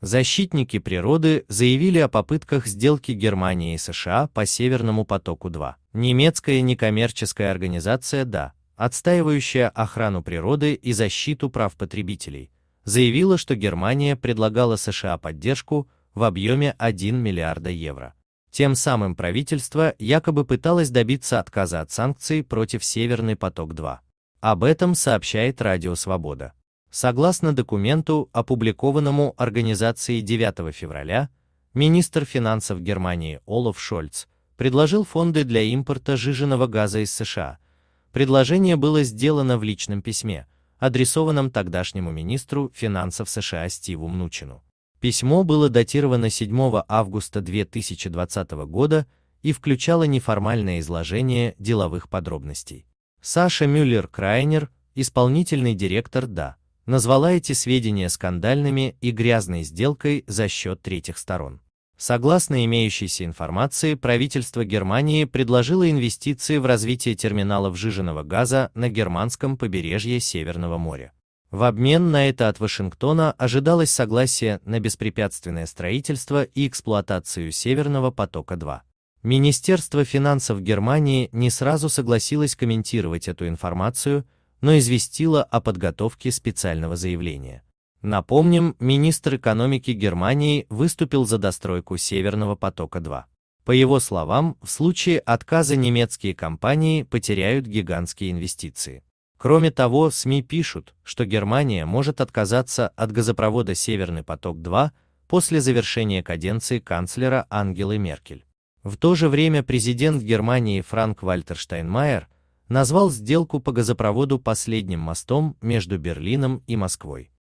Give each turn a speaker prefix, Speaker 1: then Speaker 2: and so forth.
Speaker 1: Защитники природы заявили о попытках сделки Германии и США по Северному потоку-2. Немецкая некоммерческая организация «Да», отстаивающая охрану природы и защиту прав потребителей, заявила, что Германия предлагала США поддержку в объеме 1 миллиарда евро. Тем самым правительство якобы пыталось добиться отказа от санкций против «Северный поток-2». Об этом сообщает Радио Свобода. Согласно документу, опубликованному организацией 9 февраля, министр финансов Германии Олаф Шольц предложил фонды для импорта жиженного газа из США. Предложение было сделано в личном письме, адресованном тогдашнему министру финансов США Стиву Мнучину. Письмо было датировано 7 августа 2020 года и включало неформальное изложение деловых подробностей. Саша Мюллер-Крайнер, исполнительный директор «Да», назвала эти сведения скандальными и грязной сделкой за счет третьих сторон. Согласно имеющейся информации, правительство Германии предложило инвестиции в развитие терминалов жиженного газа на германском побережье Северного моря. В обмен на это от Вашингтона ожидалось согласие на беспрепятственное строительство и эксплуатацию Северного потока-2. Министерство финансов Германии не сразу согласилось комментировать эту информацию, но известила о подготовке специального заявления. Напомним, министр экономики Германии выступил за достройку Северного потока-2. По его словам, в случае отказа немецкие компании потеряют гигантские инвестиции. Кроме того, СМИ пишут, что Германия может отказаться от газопровода «Северный поток-2» после завершения каденции канцлера Ангелы Меркель. В то же время президент Германии Франк Вальтер Штайнмайер – назвал сделку по газопроводу последним мостом между Берлином и Москвой.